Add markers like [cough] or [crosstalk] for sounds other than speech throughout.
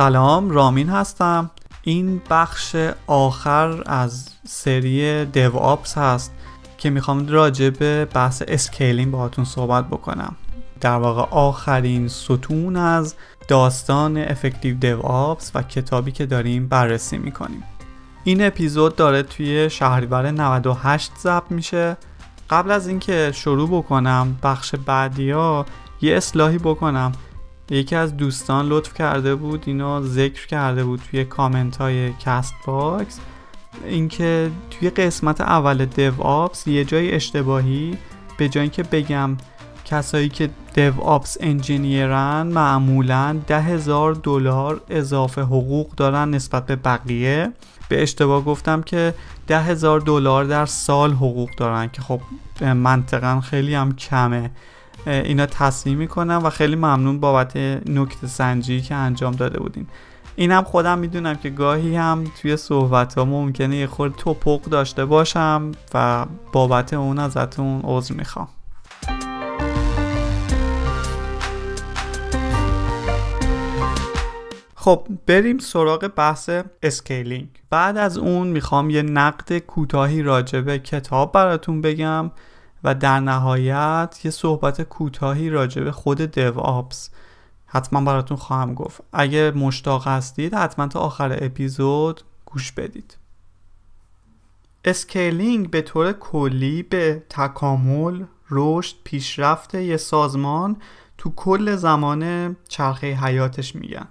سلام رامین هستم این بخش آخر از سری دیو آپس هست که میخوام راجع به بحث اسکیلینگ باهاتون صحبت بکنم در واقع آخرین ستون از داستان افکتیو دیو آپس و کتابی که داریم بررسی میکنیم این اپیزود داره توی شهریور 98 ضبط میشه قبل از اینکه شروع بکنم بخش بعدی ها یه اصلاحی بکنم یکی از دوستان لطف کرده بود اینو ذکر کرده بود توی کامنت های کست باکس اینکه توی قسمت اول دیو آپس یه جای اشتباهی به جای که بگم کسایی که دیو آپس انجینیرن معمولا ده هزار دلار اضافه حقوق دارن نسبت به بقیه به اشتباه گفتم که ده هزار دلار در سال حقوق دارن که خب منطقا خیلی هم کمه اینا تصمیم میکنم و خیلی ممنون بابت نکته سنجی که انجام داده بودیم اینم خودم میدونم که گاهی هم توی صحبت ها ممکنه یه خورد توپق داشته باشم و بابت اون ازتون عذر میخوام خب بریم سراغ بحث اسکیلینگ بعد از اون میخوام یه نقد کوتاهی راجع به کتاب براتون بگم و در نهایت یه صحبت کوتاهی راجع به خود دیو حتما براتون خواهم گفت اگه مشتاق هستید حتما تا آخر اپیزود گوش بدید اسکیلینگ به طور کلی به تکامل، رشد، پیشرفت یه سازمان تو کل زمان چرخه حیاتش میگن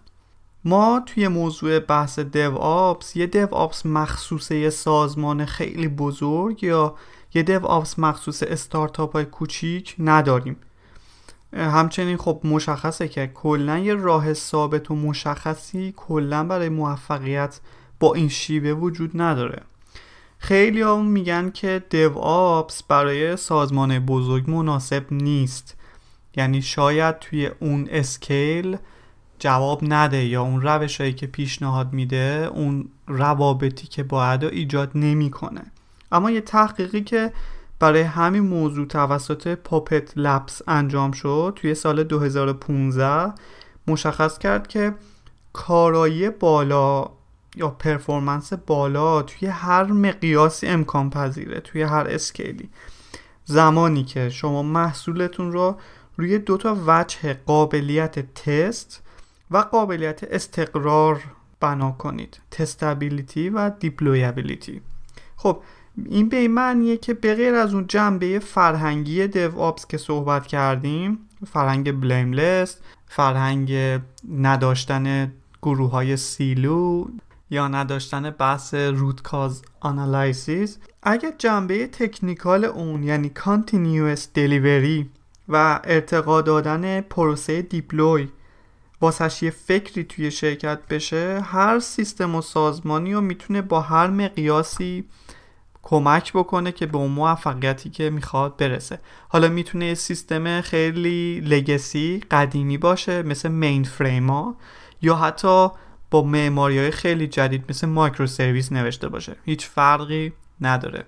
ما توی موضوع بحث دیو یه دیو مخصوصه مخصوص یه سازمان خیلی بزرگ یا یه دیو مخصوص استارتاپ های کوچیک نداریم همچنین خب مشخصه که کلا یه راه ثابت و مشخصی کلا برای موفقیت با این شیوه وجود نداره خیلی ها میگن که دیو آپس برای سازمان بزرگ مناسب نیست یعنی شاید توی اون اسکیل جواب نده یا اون روش که پیشنهاد میده اون روابطی که باید ایجاد نمیکنه اما یه تحقیقی که برای همین موضوع توسط پاپت لپس انجام شد توی سال 2015 مشخص کرد که کارایی بالا یا پرفورمنس بالا توی هر مقیاسی امکان پذیره توی هر اسکیلی زمانی که شما محصولتون رو روی دو تا وجه قابلیت تست و قابلیت استقرار بنا کنید تستابیلیتی و دیپلویابیلیتی خب این به این معنیه که به غیر از اون جنبه فرهنگی دیو که صحبت کردیم فرهنگ بلیملس فرهنگ نداشتن گروه های سیلو یا نداشتن بحث کاز آنالایسیس اگر جنبه تکنیکال اون یعنی کانتینیوس دلیوری و ارتقا دادن پروسه دیپلوی واسه یه فکری توی شرکت بشه هر سیستم و سازمانی رو میتونه با هر مقیاسی کمک بکنه که به اون موفقیتی که میخواد برسه حالا میتونه یه سیستم خیلی لگسی قدیمی باشه مثل مین فریما یا حتی با معماری های خیلی جدید مثل مایکرو سرویس نوشته باشه هیچ فرقی نداره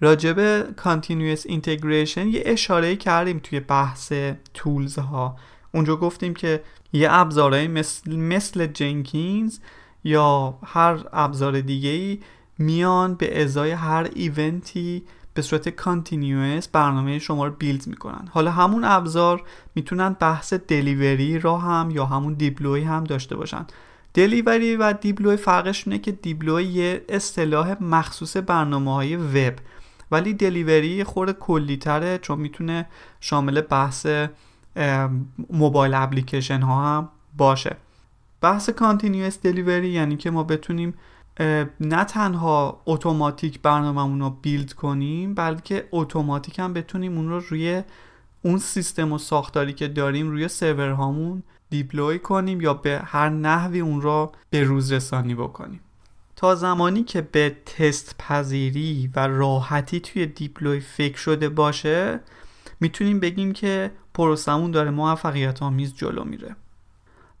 راجب کانتینیوس اینتگریشن یه اشاره کردیم توی بحث تولز ها اونجا گفتیم که یه ابزارهایی مثل, مثل جنکینز یا هر ابزار دیگه ای میان به ازای هر ایونتی به صورت کانتینیوس برنامه شما رو بیلد میکنن حالا همون ابزار میتونن بحث دلیوری را هم یا همون دیپلوی هم داشته باشن دلیوری و دیپلوی فرقش اینه که دیپلوی یه اصطلاح مخصوص برنامه های وب ولی دلیوری خور کلی تره چون میتونه شامل بحث موبایل اپلیکیشن ها هم باشه بحث کانتینیوس دلیوری یعنی که ما بتونیم نه تنها اتوماتیک برنامهمون رو بیلد کنیم بلکه اتوماتیک هم بتونیم اون رو روی اون سیستم و ساختاری که داریم روی سرورهامون دیپلوی کنیم یا به هر نحوی اون را به روز رسانی بکنیم تا زمانی که به تست پذیری و راحتی توی دیپلوی فکر شده باشه میتونیم بگیم که پروسمون داره موفقیت آمیز جلو میره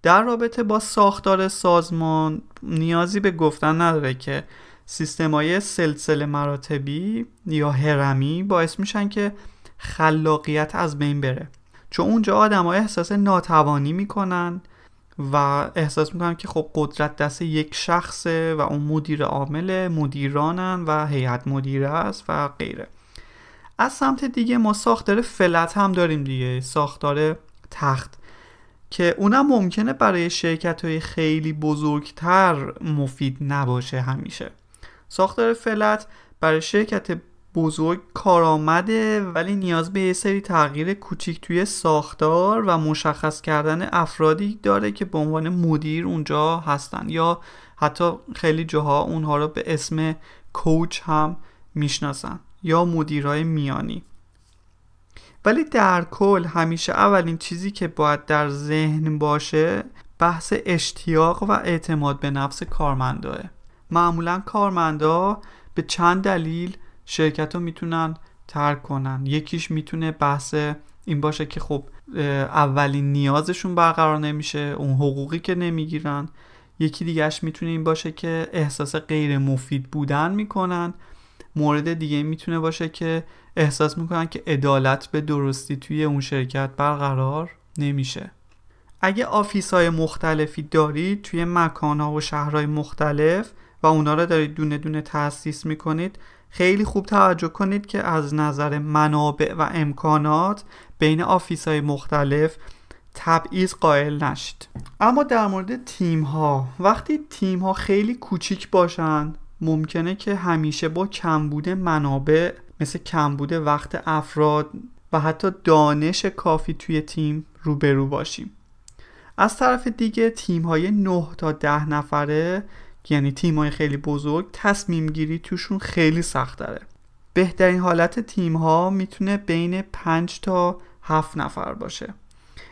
در رابطه با ساختار سازمان نیازی به گفتن نداره که سیستمای سلسله مراتبی یا هرمی باعث میشن که خلاقیت از بین بره چون اونجا آدم های احساس ناتوانی میکنن و احساس میکنن که خب قدرت دست یک شخصه و اون مدیر عامل مدیرانن و هیئت مدیره است و غیره از سمت دیگه ما ساختار فلت هم داریم دیگه ساختار تخت که اونم ممکنه برای شرکت های خیلی بزرگتر مفید نباشه همیشه ساختار فلت برای شرکت بزرگ کارآمده ولی نیاز به یه سری تغییر کوچیک توی ساختار و مشخص کردن افرادی داره که به عنوان مدیر اونجا هستن یا حتی خیلی جاها اونها رو به اسم کوچ هم میشناسن یا مدیرای میانی ولی در کل همیشه اولین چیزی که باید در ذهن باشه بحث اشتیاق و اعتماد به نفس کارمنداه معمولا کارمندا به چند دلیل شرکت رو میتونن ترک کنن یکیش میتونه بحث این باشه که خب اولین نیازشون برقرار نمیشه اون حقوقی که نمیگیرن یکی دیگهش میتونه این باشه که احساس غیر مفید بودن میکنن مورد دیگه میتونه باشه که احساس میکنن که عدالت به درستی توی اون شرکت برقرار نمیشه اگه آفیس های مختلفی دارید توی مکان ها و شهرهای مختلف و اونا رو دارید دونه دونه تأسیس میکنید خیلی خوب توجه کنید که از نظر منابع و امکانات بین آفیس های مختلف تبعیض قائل نشید اما در مورد تیم ها وقتی تیم ها خیلی کوچیک باشند ممکنه که همیشه با کمبود منابع مثل کمبود وقت افراد و حتی دانش کافی توی تیم روبرو باشیم از طرف دیگه تیم های 9 تا 10 نفره یعنی تیم های خیلی بزرگ تصمیم گیری توشون خیلی سخت داره بهترین حالت تیم ها میتونه بین 5 تا 7 نفر باشه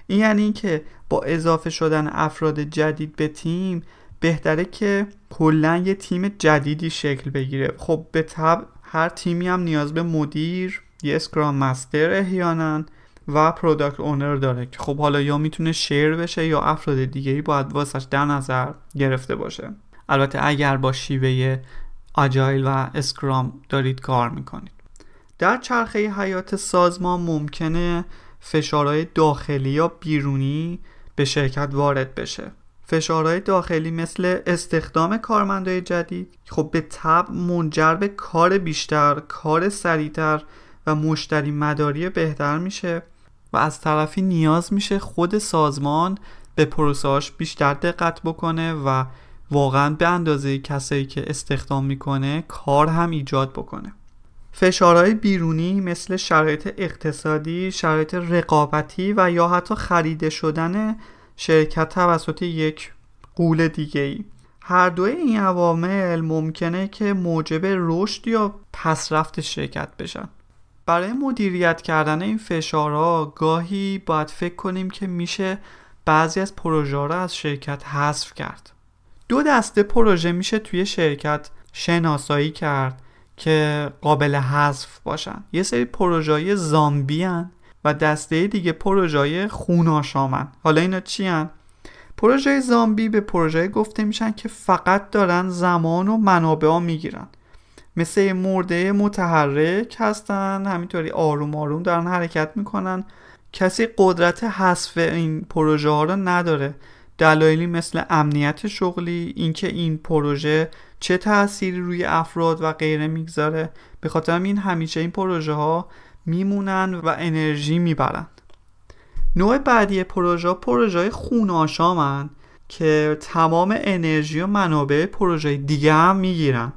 این یعنی اینکه با اضافه شدن افراد جدید به تیم بهتره که کلا یه تیم جدیدی شکل بگیره خب به طب هر تیمی هم نیاز به مدیر یه اسکرام مستر احیانا و پروداکت اونر داره که خب حالا یا میتونه شیر بشه یا افراد دیگه ای باید واسش در نظر گرفته باشه البته اگر با شیوه اجایل و اسکرام دارید کار میکنید در چرخه حیات سازمان ممکنه فشارهای داخلی یا بیرونی به شرکت وارد بشه فشارهای داخلی مثل استخدام کارمندای جدید خب به طب منجر به کار بیشتر کار سریعتر و مشتری مداری بهتر میشه و از طرفی نیاز میشه خود سازمان به پروساش بیشتر دقت بکنه و واقعا به اندازه کسایی که استخدام میکنه کار هم ایجاد بکنه فشارهای بیرونی مثل شرایط اقتصادی، شرایط رقابتی و یا حتی خریده شدن شرکت توسط یک قول دیگه ای هر دوی این عوامل ممکنه که موجب رشد یا پسرفت شرکت بشن برای مدیریت کردن این فشارها گاهی باید فکر کنیم که میشه بعضی از پروژه را از شرکت حذف کرد دو دسته پروژه میشه توی شرکت شناسایی کرد که قابل حذف باشن یه سری پروژه های زامبی هن و دسته دیگه پروژه خوناشامن حالا اینا چی هن؟ پروژه زامبی به پروژه گفته میشن که فقط دارن زمان و منابع ها میگیرن مثل مرده متحرک هستن همینطوری آروم آروم دارن حرکت میکنن کسی قدرت حذف این پروژه ها رو نداره دلایلی مثل امنیت شغلی اینکه این پروژه چه تأثیری روی افراد و غیره میگذاره به خاطر این همیشه این پروژه ها میمونن و انرژی میبرن نوع بعدی پروژه پروژه خوناشامن که تمام انرژی و منابع پروژه دیگه هم میگیرن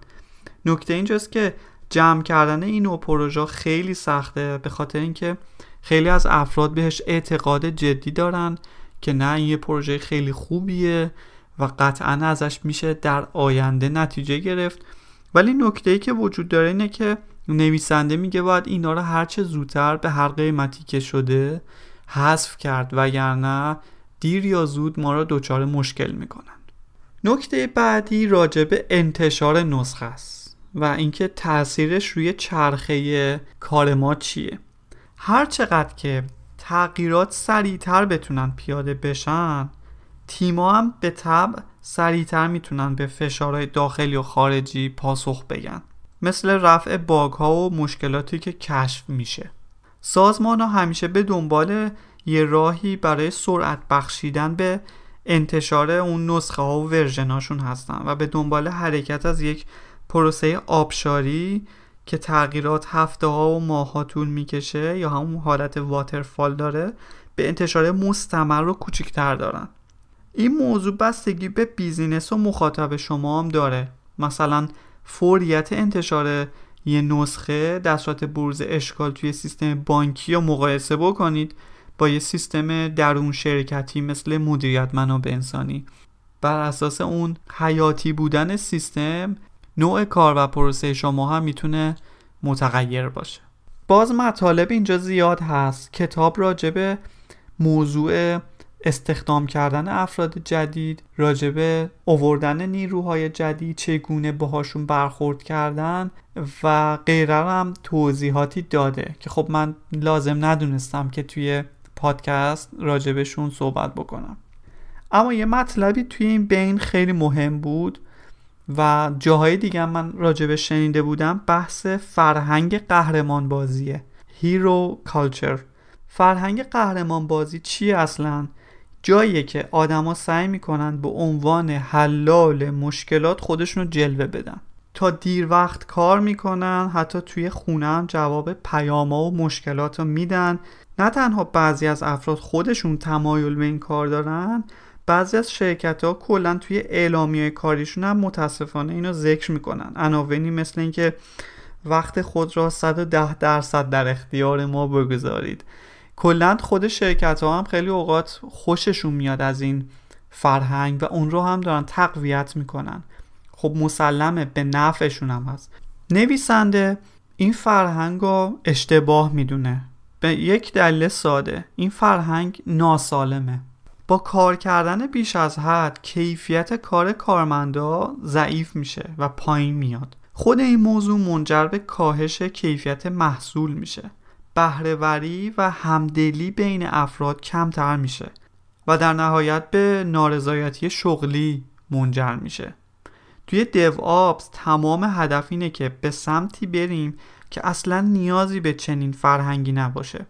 نکته اینجاست که جمع کردن این نوع پروژه خیلی سخته به خاطر اینکه خیلی از افراد بهش اعتقاد جدی دارن که نه این یه پروژه خیلی خوبیه و قطعا ازش میشه در آینده نتیجه گرفت ولی نکته ای که وجود داره اینه که نویسنده میگه باید اینا رو هرچه زودتر به هر قیمتی که شده حذف کرد وگرنه دیر یا زود ما را دچار مشکل میکنند نکته بعدی راجع به انتشار نسخه است و اینکه تاثیرش روی چرخه کار ما چیه هر چقدر که تغییرات سریعتر بتونن پیاده بشن تیما هم به طبع سریعتر میتونن به فشارهای داخلی و خارجی پاسخ بگن مثل رفع باگ ها و مشکلاتی که کشف میشه سازمان ها همیشه به دنبال یه راهی برای سرعت بخشیدن به انتشار اون نسخه ها و هاشون هستن و به دنبال حرکت از یک پروسه آبشاری که تغییرات هفته ها و ماه ها طول میکشه یا همون حالت واترفال داره به انتشار مستمر رو کوچکتر دارن این موضوع بستگی به بیزینس و مخاطب شما هم داره مثلا فوریت انتشار یه نسخه در صورت بروز اشکال توی سیستم بانکی رو مقایسه بکنید با یه سیستم درون شرکتی مثل مدیریت منابع انسانی بر اساس اون حیاتی بودن سیستم نوع کار و پروسه شما هم میتونه متغیر باشه باز مطالب اینجا زیاد هست کتاب راجبه موضوع استخدام کردن افراد جدید راجبه اووردن نیروهای جدید چگونه باهاشون برخورد کردن و غیره هم توضیحاتی داده که خب من لازم ندونستم که توی پادکست راجبشون صحبت بکنم اما یه مطلبی توی این بین خیلی مهم بود و جاهای دیگه من راجبه شنیده بودم بحث فرهنگ قهرمان بازیه هیرو کالچر فرهنگ قهرمان بازی چیه اصلاً جاییه که آدما سعی میکنن به عنوان حلال مشکلات خودشون رو جلوه بدن تا دیر وقت کار میکنن حتی توی خونه هم جواب پیاما و مشکلات رو میدن نه تنها بعضی از افراد خودشون تمایل به این کار دارن بعضی از شرکت ها کلا توی اعلامیه کاریشون هم متاسفانه اینو ذکر میکنن عناوینی مثل اینکه وقت خود را 110 درصد در اختیار ما بگذارید کلا خود شرکت ها هم خیلی اوقات خوششون میاد از این فرهنگ و اون رو هم دارن تقویت میکنن خب مسلمه به نفعشون هم هست نویسنده این فرهنگ رو اشتباه میدونه به یک دلیل ساده این فرهنگ ناسالمه با کار کردن بیش از حد کیفیت کار کارمندا ضعیف میشه و پایین میاد خود این موضوع منجر به کاهش کیفیت محصول میشه بهرهوری و همدلی بین افراد کمتر میشه و در نهایت به نارضایتی شغلی منجر میشه توی دیو آبز تمام هدف اینه که به سمتی بریم که اصلا نیازی به چنین فرهنگی نباشه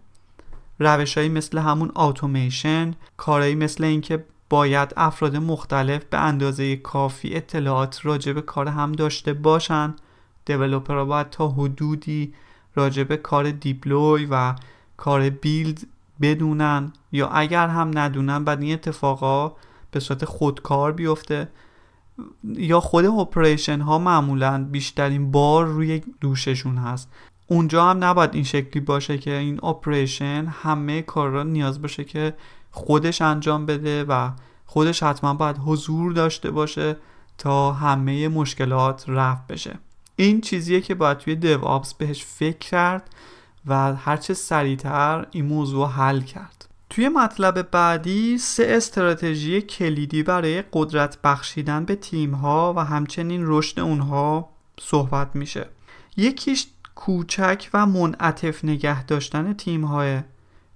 روشهایی مثل همون آتومیشن کارهایی مثل اینکه باید افراد مختلف به اندازه کافی اطلاعات راجع به کار هم داشته باشن دیولوپرها باید تا حدودی راجبه کار دیپلوی و کار بیلد بدونن یا اگر هم ندونن بعد این اتفاقا به صورت خودکار بیفته یا خود اپریشن ها معمولا بیشترین بار روی دوششون هست اونجا هم نباید این شکلی باشه که این اپریشن همه کار را نیاز باشه که خودش انجام بده و خودش حتما باید حضور داشته باشه تا همه مشکلات رفع بشه این چیزیه که باید توی دیو بهش فکر کرد و هرچه سریعتر این موضوع حل کرد توی مطلب بعدی سه استراتژی کلیدی برای قدرت بخشیدن به تیمها و همچنین رشد اونها صحبت میشه یکیش کوچک و منعطف نگه داشتن های،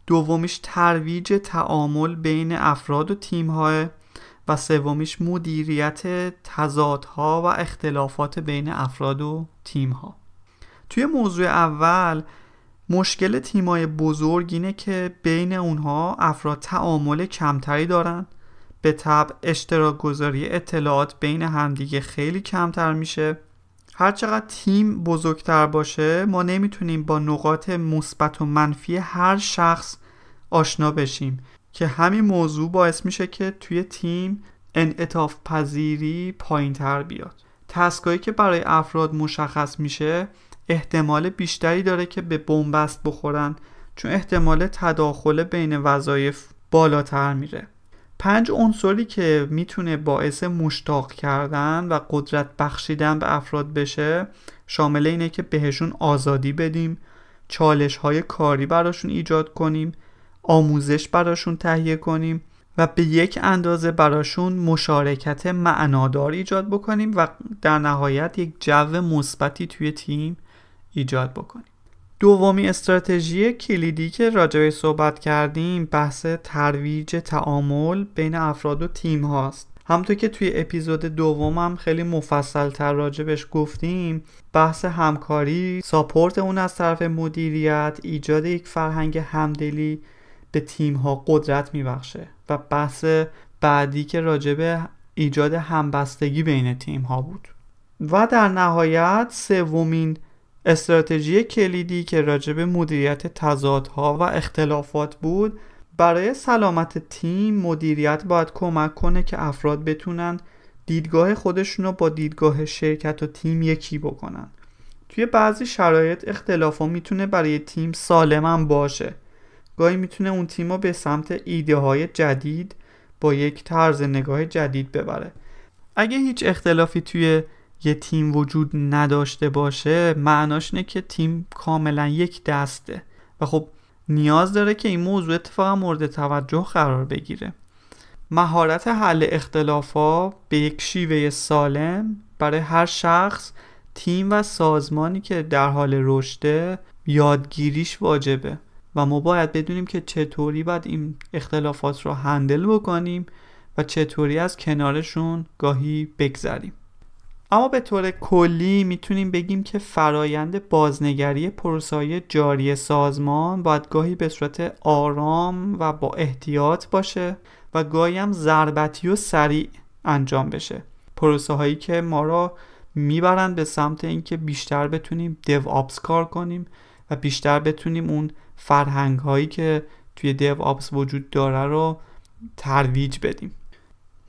دومیش ترویج تعامل بین افراد و های، و سومیش مدیریت تضادها و اختلافات بین افراد و تیمها توی موضوع اول مشکل تیمای بزرگ اینه که بین اونها افراد تعامل کمتری دارن به طب اشتراک گذاری اطلاعات بین همدیگه خیلی کمتر میشه هرچقدر تیم بزرگتر باشه ما نمیتونیم با نقاط مثبت و منفی هر شخص آشنا بشیم که همین موضوع باعث میشه که توی تیم انعطاف پذیری پایین تر بیاد تسکایی که برای افراد مشخص میشه احتمال بیشتری داره که به بنبست بخورن چون احتمال تداخل بین وظایف بالاتر میره پنج عنصری که میتونه باعث مشتاق کردن و قدرت بخشیدن به افراد بشه شامل اینه که بهشون آزادی بدیم چالش های کاری براشون ایجاد کنیم آموزش براشون تهیه کنیم و به یک اندازه براشون مشارکت معنادار ایجاد بکنیم و در نهایت یک جو مثبتی توی تیم ایجاد بکنیم دومی استراتژی کلیدی که راجعه صحبت کردیم بحث ترویج تعامل بین افراد و تیم هاست همطور که توی اپیزود دوم هم خیلی مفصل تر راجبش گفتیم بحث همکاری، ساپورت اون از طرف مدیریت، ایجاد یک فرهنگ همدلی به تیم ها قدرت میبخشه و بحث بعدی که راجبه ایجاد همبستگی بین تیم ها بود و در نهایت سومین استراتژی کلیدی که راجب مدیریت تضادها و اختلافات بود برای سلامت تیم مدیریت باید کمک کنه که افراد بتونن دیدگاه خودشون رو با دیدگاه شرکت و تیم یکی بکنن توی بعضی شرایط اختلاف ها میتونه برای تیم سالمم باشه گاهی میتونه اون رو به سمت ایده های جدید با یک طرز نگاه جدید ببره اگه هیچ اختلافی توی یه تیم وجود نداشته باشه معناش اینه که تیم کاملا یک دسته و خب نیاز داره که این موضوع اتفاقا مورد توجه قرار بگیره مهارت حل اختلافا به یک شیوه سالم برای هر شخص تیم و سازمانی که در حال رشده یادگیریش واجبه و ما باید بدونیم که چطوری باید این اختلافات رو هندل بکنیم و چطوری از کنارشون گاهی بگذریم اما به طور کلی میتونیم بگیم که فرایند بازنگری پروسای جاری سازمان باید گاهی به صورت آرام و با احتیاط باشه و گاهی هم ضربتی و سریع انجام بشه پروسه هایی که ما را میبرند به سمت اینکه بیشتر بتونیم دیو کار کنیم و بیشتر بتونیم اون فرهنگ هایی که توی دیو آبس وجود داره رو ترویج بدیم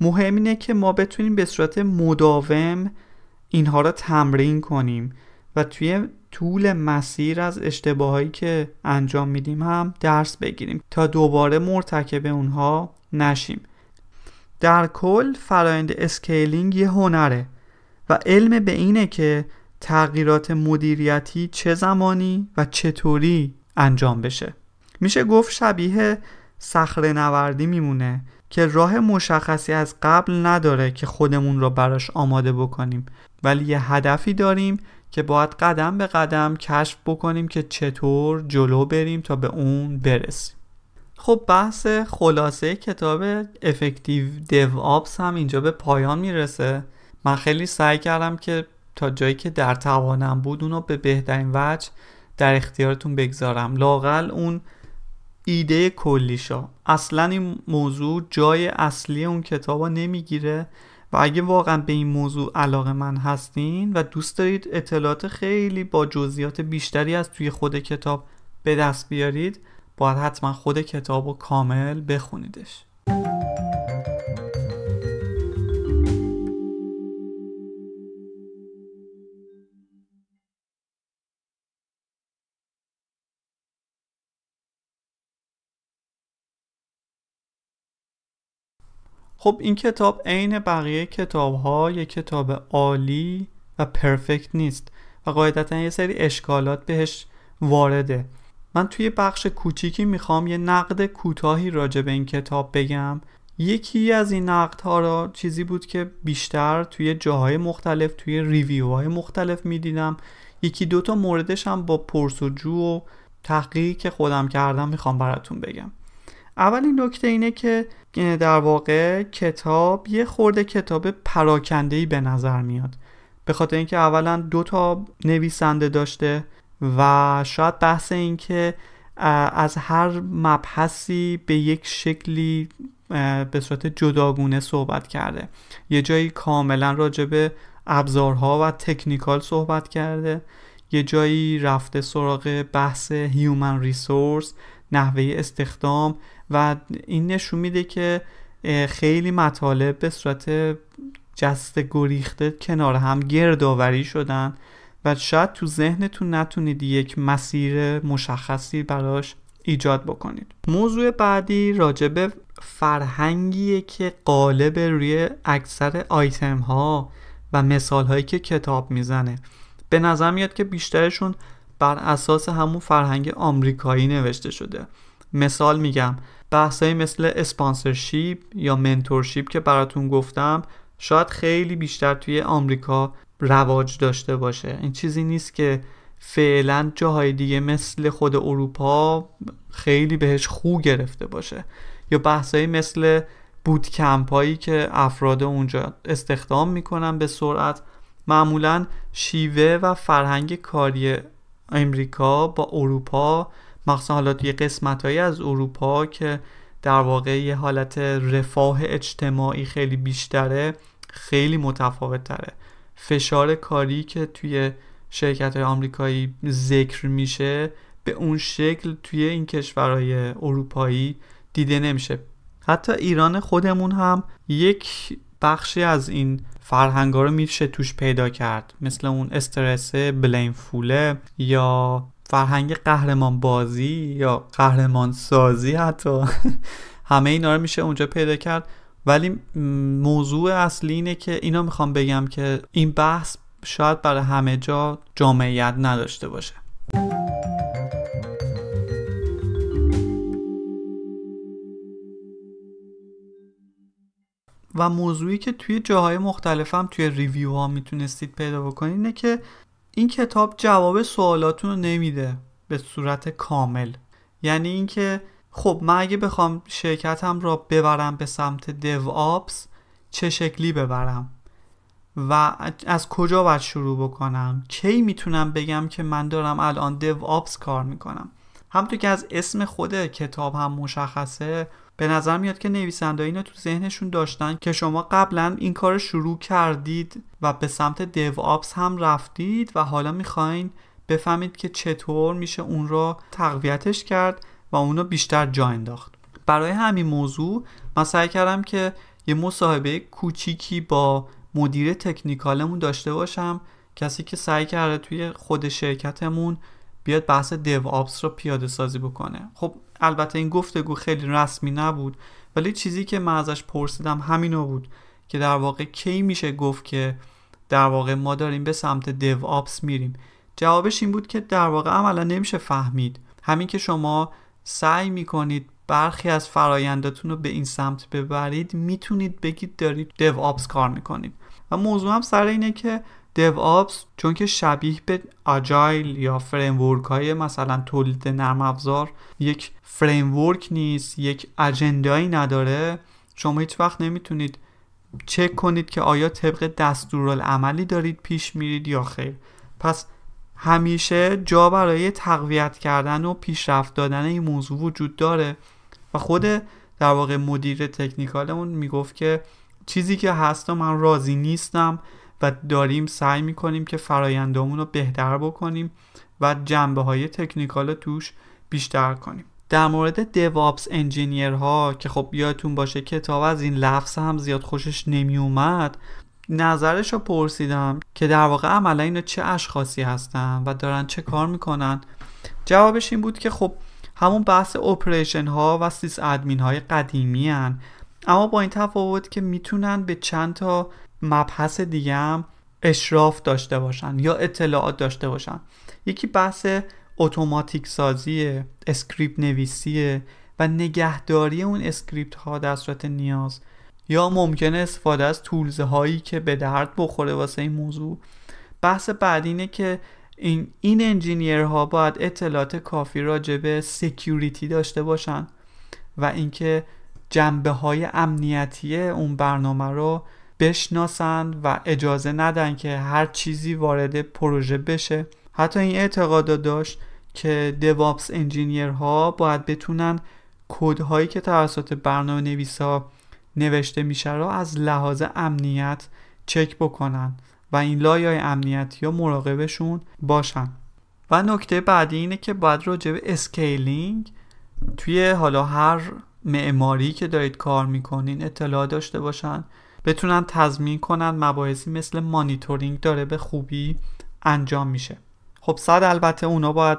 مهم اینه که ما بتونیم به صورت مداوم اینها رو تمرین کنیم و توی طول مسیر از اشتباهایی که انجام میدیم هم درس بگیریم تا دوباره مرتکب اونها نشیم در کل فرایند اسکیلینگ یه هنره و علم به اینه که تغییرات مدیریتی چه زمانی و چطوری انجام بشه میشه گفت شبیه صخره نوردی میمونه که راه مشخصی از قبل نداره که خودمون را براش آماده بکنیم ولی یه هدفی داریم که باید قدم به قدم کشف بکنیم که چطور جلو بریم تا به اون برسیم خب بحث خلاصه کتاب افکتیو دیو آبس هم اینجا به پایان میرسه من خیلی سعی کردم که تا جایی که در توانم بود اونو به بهترین وجه در اختیارتون بگذارم لاقل اون ایده کلیشا اصلا این موضوع جای اصلی اون کتابا نمیگیره و اگه واقعا به این موضوع علاقه من هستین و دوست دارید اطلاعات خیلی با جزئیات بیشتری از توی خود کتاب به دست بیارید باید حتما خود کتاب و کامل بخونیدش خب این کتاب عین بقیه کتاب ها یه کتاب عالی و پرفکت نیست و قاعدتا یه سری اشکالات بهش وارده من توی بخش کوچیکی میخوام یه نقد کوتاهی راجع به این کتاب بگم یکی از این نقد ها را چیزی بود که بیشتر توی جاهای مختلف توی ریویو های مختلف میدیدم یکی دوتا موردش هم با پرسجو و تحقیقی که خودم کردم میخوام براتون بگم اولین نکته اینه که در واقع کتاب یه خورده کتاب پراکنده به نظر میاد به خاطر اینکه اولا دو تا نویسنده داشته و شاید بحث این که از هر مبحثی به یک شکلی به صورت جداگونه صحبت کرده یه جایی کاملا راجع به ابزارها و تکنیکال صحبت کرده یه جایی رفته سراغ بحث هیومن ریسورس نحوه استخدام و این نشون میده که خیلی مطالب به صورت جست گریخته کنار هم گردآوری شدن و شاید تو ذهنتون نتونید یک مسیر مشخصی براش ایجاد بکنید موضوع بعدی راجب فرهنگیه که قالب روی اکثر آیتم ها و مثال هایی که کتاب میزنه به نظر میاد که بیشترشون بر اساس همون فرهنگ آمریکایی نوشته شده مثال میگم بحثایی مثل اسپانسرشیپ یا منتورشیپ که براتون گفتم شاید خیلی بیشتر توی آمریکا رواج داشته باشه این چیزی نیست که فعلا جاهای دیگه مثل خود اروپا خیلی بهش خو گرفته باشه یا بحثایی مثل کمپ هایی که افراد اونجا استخدام میکنن به سرعت معمولا شیوه و فرهنگ کاری امریکا با اروپا مخصوصا حالا توی قسمتهایی از اروپا که در واقع یه حالت رفاه اجتماعی خیلی بیشتره خیلی متفاوت تره فشار کاری که توی شرکت های آمریکایی ذکر میشه به اون شکل توی این کشورهای اروپایی دیده نمیشه حتی ایران خودمون هم یک بخشی از این فرهنگار رو میشه توش پیدا کرد مثل اون استرس بلین فوله یا فرهنگ قهرمان بازی یا قهرمان سازی حتی [laughs] همه اینا رو میشه اونجا پیدا کرد ولی موضوع اصلی اینه که اینا میخوام بگم که این بحث شاید برای همه جا جامعیت نداشته باشه و موضوعی که توی جاهای مختلفم توی ریویو ها میتونستید پیدا بکنید اینه که این کتاب جواب سوالاتون رو نمیده به صورت کامل یعنی اینکه خب من اگه بخوام شرکتم را ببرم به سمت دیو چه شکلی ببرم و از کجا باید شروع بکنم کی میتونم بگم که من دارم الان دیو آپس کار میکنم همطور که از اسم خود کتاب هم مشخصه به نظر میاد که نویسنده اینو تو ذهنشون داشتن که شما قبلا این کار شروع کردید و به سمت دیو آپس هم رفتید و حالا میخواین بفهمید که چطور میشه اون را تقویتش کرد و اونو بیشتر جا انداخت برای همین موضوع من سعی کردم که یه مصاحبه کوچیکی با مدیر تکنیکالمون داشته باشم کسی که سعی کرده توی خود شرکتمون بیاد بحث دیو آپس رو پیاده سازی بکنه خب البته این گفتگو خیلی رسمی نبود ولی چیزی که من ازش پرسیدم همینو بود که در واقع کی میشه گفت که در واقع ما داریم به سمت دیو آپس میریم جوابش این بود که در واقع عملا نمیشه فهمید همین که شما سعی میکنید برخی از فراینداتون رو به این سمت ببرید میتونید بگید دارید دیو آپس کار میکنید و موضوع هم سر اینه که دیو آپس چون که شبیه به اجایل یا فریمورک های مثلا تولید نرم افزار یک فریمورک نیست یک اجندایی نداره شما هیچ وقت نمیتونید چک کنید که آیا طبق دستورالعملی دارید پیش میرید یا خیر پس همیشه جا برای تقویت کردن و پیشرفت دادن این موضوع وجود داره و خود در واقع مدیر تکنیکالمون میگفت که چیزی که هست و من راضی نیستم و داریم سعی میکنیم که فرایندامون رو بهتر بکنیم و جنبه های تکنیکال توش بیشتر کنیم در مورد دوابس انجینیر ها که خب یادتون باشه کتاب از این لفظ هم زیاد خوشش نمی اومد نظرش رو پرسیدم که در واقع عملا اینا چه اشخاصی هستن و دارن چه کار میکنن جوابش این بود که خب همون بحث اپریشن ها و سیس ادمین های قدیمی هن. اما با این تفاوت که میتونن به چند تا مبحث دیگه هم اشراف داشته باشن یا اطلاعات داشته باشن یکی بحث اتوماتیک سازی اسکریپت نویسی و نگهداری اون اسکریپت ها در صورت نیاز یا ممکنه استفاده از تولز هایی که به درد بخوره واسه این موضوع بحث بعد اینه که این, این ها باید اطلاعات کافی راجع به سکیوریتی داشته باشن و اینکه جنبه های امنیتی اون برنامه رو بشناسن و اجازه ندن که هر چیزی وارد پروژه بشه حتی این اعتقاد داشت که دیوابس ها باید بتونن کودهایی که توسط برنامه ها نوشته میشه را از لحاظ امنیت چک بکنن و این لایه امنیتی یا مراقبشون باشن و نکته بعدی اینه که باید راجع به اسکیلینگ توی حالا هر معماری که دارید کار میکنین اطلاع داشته باشن بتونن تضمین کنن مباحثی مثل مانیتورینگ داره به خوبی انجام میشه خب صد البته اونا باید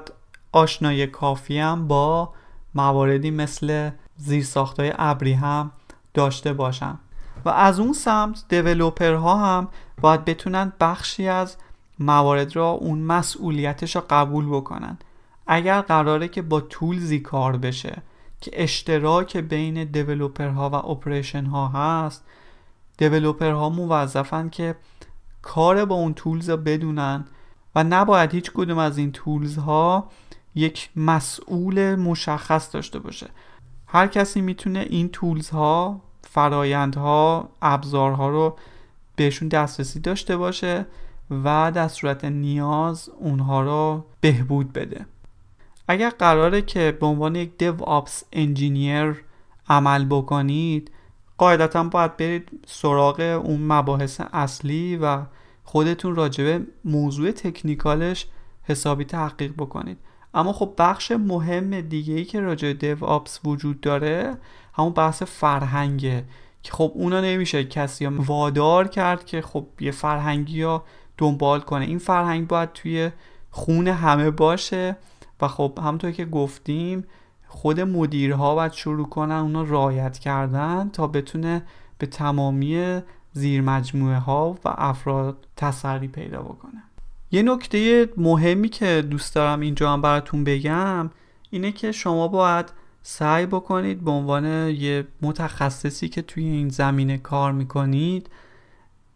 آشنای کافی هم با مواردی مثل های ابری هم داشته باشن و از اون سمت دیولوپر ها هم باید بتونن بخشی از موارد را اون مسئولیتش را قبول بکنن اگر قراره که با تولزی کار بشه که اشتراک بین دیولوپر ها و اپریشن ها هست دیولوپر ها موظفن که کار با اون تولز بدونن و نباید هیچ کدوم از این تولز ها یک مسئول مشخص داشته باشه هر کسی میتونه این تولز ها فرایندها ابزارها رو بهشون دسترسی داشته باشه و در صورت نیاز اونها رو بهبود بده اگر قراره که به عنوان یک دیو آپس انجینیر عمل بکنید قاعدتا باید برید سراغ اون مباحث اصلی و خودتون راجبه موضوع تکنیکالش حسابی تحقیق بکنید اما خب بخش مهم دیگه ای که راجع دیو آپس وجود داره همون بحث فرهنگه که خب اونا نمیشه کسی هم وادار کرد که خب یه فرهنگی ها دنبال کنه این فرهنگ باید توی خون همه باشه و خب همونطور که گفتیم خود مدیرها باید شروع کنن اونا رایت کردن تا بتونه به تمامی زیر مجموعه ها و افراد تسری پیدا بکنه یه نکته مهمی که دوست دارم اینجا هم براتون بگم اینه که شما باید سعی بکنید به عنوان یه متخصصی که توی این زمینه کار میکنید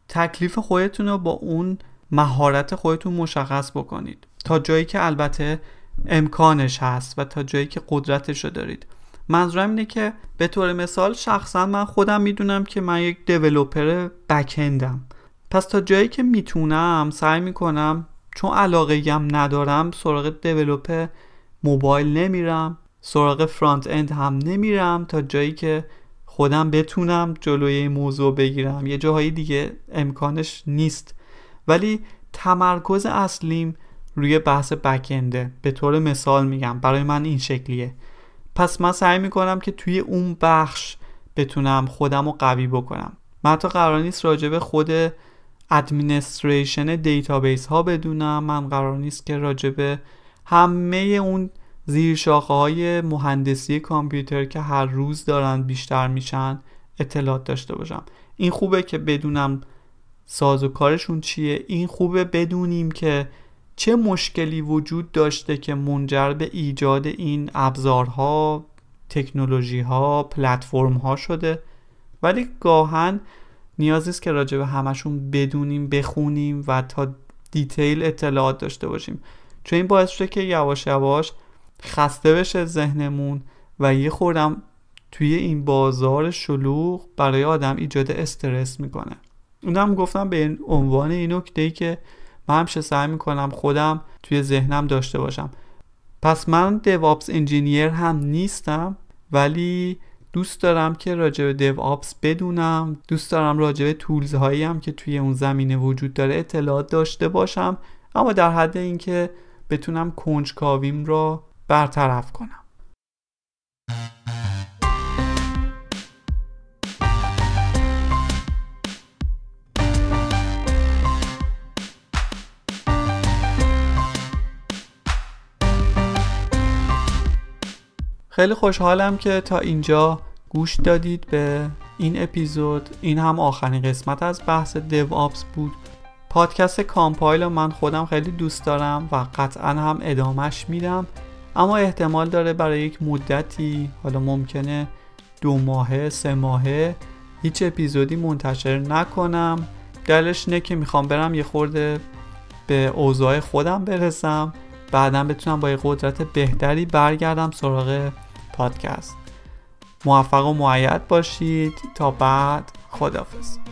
تکلیف خودتون رو با اون مهارت خودتون مشخص بکنید تا جایی که البته امکانش هست و تا جایی که قدرتش رو دارید منظورم اینه که به طور مثال شخصا من خودم میدونم که من یک دیولوپر بکندم پس تا جایی که میتونم سعی میکنم چون علاقه هم ندارم سراغ دیولوپ موبایل نمیرم سراغ فرانت اند هم نمیرم تا جایی که خودم بتونم جلوی موضوع بگیرم یه جاهای دیگه امکانش نیست ولی تمرکز اصلیم روی بحث بکنده به طور مثال میگم برای من این شکلیه پس من سعی میکنم که توی اون بخش بتونم خودم رو قوی بکنم من تا قرار نیست راجبه خود ادمینستریشن دیتابیس ها بدونم من قرار نیست که راجبه همه اون زیر شاخه های مهندسی کامپیوتر که هر روز دارن بیشتر میشن اطلاعات داشته باشم این خوبه که بدونم ساز و کارشون چیه این خوبه بدونیم که چه مشکلی وجود داشته که منجر به ایجاد این ابزارها تکنولوژیها ها شده ولی گاهن نیاز نیست که راجع به همشون بدونیم بخونیم و تا دیتیل اطلاعات داشته باشیم چون این باعث شده که یواش یواش خسته بشه ذهنمون و یه خوردم توی این بازار شلوغ برای آدم ایجاد استرس میکنه اونم گفتم به عنوان این نکته که من همشه سعی میکنم خودم توی ذهنم داشته باشم پس من دیوابس انجینیر هم نیستم ولی دوست دارم که راجع به آپس بدونم دوست دارم راجع تولز هایی هم که توی اون زمینه وجود داره اطلاعات داشته باشم اما در حد اینکه بتونم کنجکاویم را برطرف کنم خیلی خوشحالم که تا اینجا گوش دادید به این اپیزود این هم آخرین قسمت از بحث دیو بود پادکست کامپایل من خودم خیلی دوست دارم و قطعا هم ادامش میدم اما احتمال داره برای یک مدتی حالا ممکنه دو ماهه سه ماهه هیچ اپیزودی منتشر نکنم دلش نه که میخوام برم یه خورده به اوضاع خودم برسم بعدا بتونم با یه قدرت بهتری برگردم سراغ پادکست موفق و معید باشید تا بعد خدافز